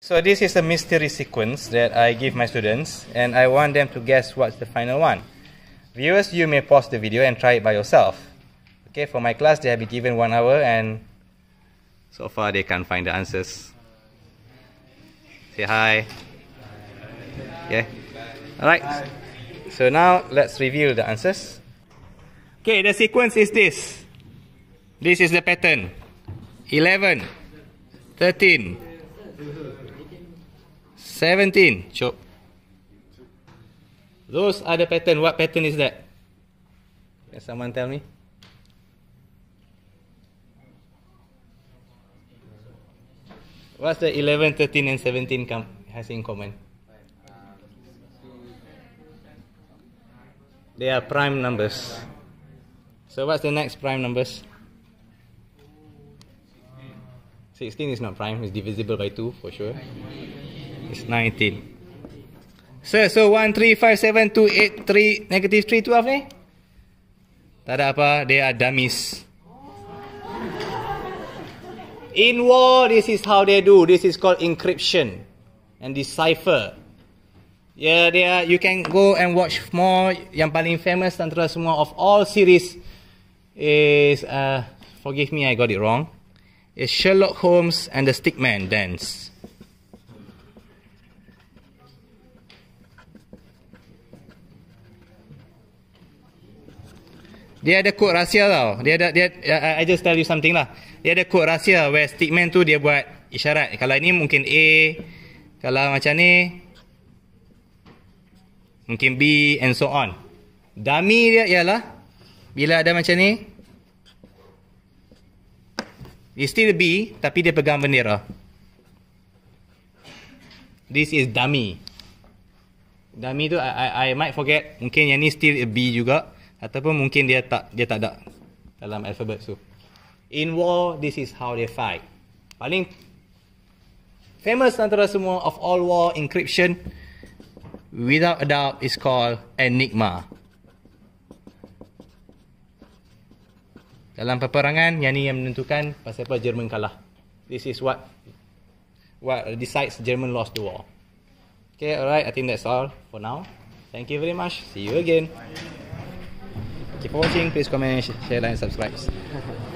So this is a mystery sequence that I give my students and I want them to guess what's the final one. Viewers, you may pause the video and try it by yourself. Okay, for my class they have been given one hour and so far they can't find the answers. Say hi. Yeah. Alright. So now let's review the answers. Okay, the sequence is this. This is the pattern. 11, 13, Seventeen, Chop. Those are the pattern What pattern is that? Can someone tell me? What's the eleven, thirteen and seventeen come has in common? They are prime numbers. So what's the next prime numbers? 16 is not prime, it's divisible by 2 for sure. It's 19. Sir, so 1, 3, 5, 7, 2, 8, 3, negative 3, 12 ni? Eh? Tak ada apa, they are dummies. In war, this is how they do. This is called encryption and decipher. Yeah, they are, you can go and watch more. Yang paling famous tantra semua of all series is, uh, forgive me, I got it wrong is Sherlock Holmes and the Stickman dance. Dia ada kod rahsia tau. Dia ada dia I just tell you something lah. Dia ada kod rahsia where Stickman tu dia buat isyarat. Kalau ini mungkin A, kalau macam ni mungkin B and so on. Dummy dia ialah bila ada macam ni It's still B, tapi dia pegang bendera. This is dummy. Dummy tu I, I, I might forget. Mungkin yang ni still a B juga. Ataupun mungkin dia tak dia tak ada dalam alphabet tu. In war, this is how they fight. Paling famous antara semua of all war encryption without a doubt is called Enigma. dalam peperangan yang ini yang menentukan pasal apa Jerman kalah. This is what what decides German lost the war. Okay, alright, I think that's all for now. Thank you very much. See you again. Keep watching, please comment, share, and subscribe.